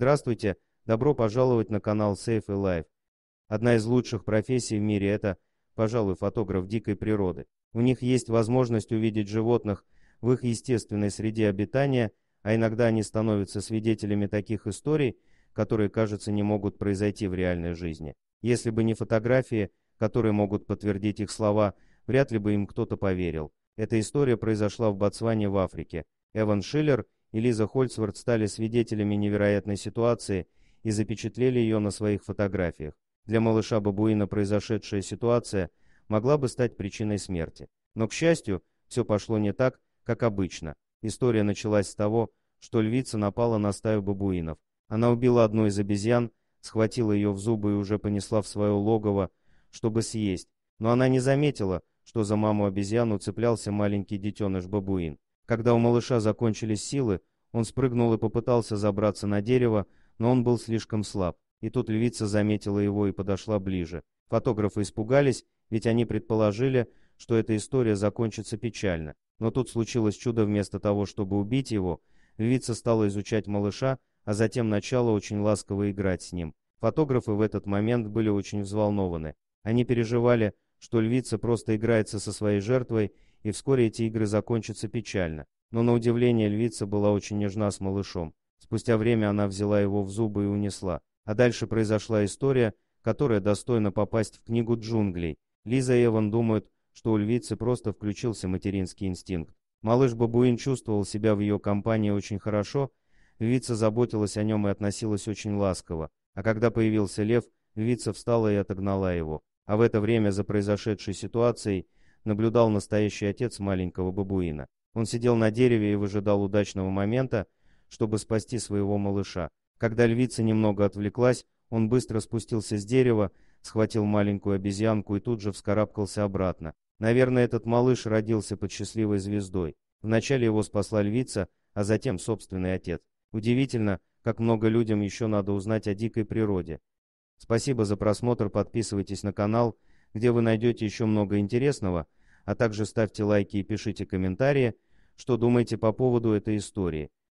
Здравствуйте, добро пожаловать на канал Safe и Life. Одна из лучших профессий в мире – это, пожалуй, фотограф дикой природы. У них есть возможность увидеть животных в их естественной среде обитания, а иногда они становятся свидетелями таких историй, которые, кажется, не могут произойти в реальной жизни. Если бы не фотографии, которые могут подтвердить их слова, вряд ли бы им кто-то поверил. Эта история произошла в Ботсване в Африке. Эван Шиллер – и Лиза Хольцвард стали свидетелями невероятной ситуации и запечатлели ее на своих фотографиях. Для малыша Бабуина произошедшая ситуация могла бы стать причиной смерти. Но, к счастью, все пошло не так, как обычно. История началась с того, что львица напала на стаю бабуинов. Она убила одну из обезьян, схватила ее в зубы и уже понесла в свое логово, чтобы съесть. Но она не заметила, что за маму обезьяну цеплялся маленький детеныш бабуин. Когда у малыша закончились силы, он спрыгнул и попытался забраться на дерево, но он был слишком слаб. И тут львица заметила его и подошла ближе. Фотографы испугались, ведь они предположили, что эта история закончится печально. Но тут случилось чудо вместо того, чтобы убить его. Львица стала изучать малыша, а затем начала очень ласково играть с ним. Фотографы в этот момент были очень взволнованы. Они переживали, что львица просто играется со своей жертвой и вскоре эти игры закончатся печально. Но на удивление львица была очень нежна с малышом. Спустя время она взяла его в зубы и унесла. А дальше произошла история, которая достойна попасть в книгу джунглей. Лиза и Эван думают, что у львицы просто включился материнский инстинкт. Малыш Бабуин чувствовал себя в ее компании очень хорошо, львица заботилась о нем и относилась очень ласково. А когда появился лев, львица встала и отогнала его. А в это время за произошедшей ситуацией наблюдал настоящий отец маленького бабуина. Он сидел на дереве и выжидал удачного момента, чтобы спасти своего малыша. Когда львица немного отвлеклась, он быстро спустился с дерева, схватил маленькую обезьянку и тут же вскарабкался обратно. Наверное, этот малыш родился под счастливой звездой. Вначале его спасла львица, а затем собственный отец. Удивительно, как много людям еще надо узнать о дикой природе. Спасибо за просмотр, подписывайтесь на канал, где вы найдете еще много интересного, а также ставьте лайки и пишите комментарии, что думаете по поводу этой истории.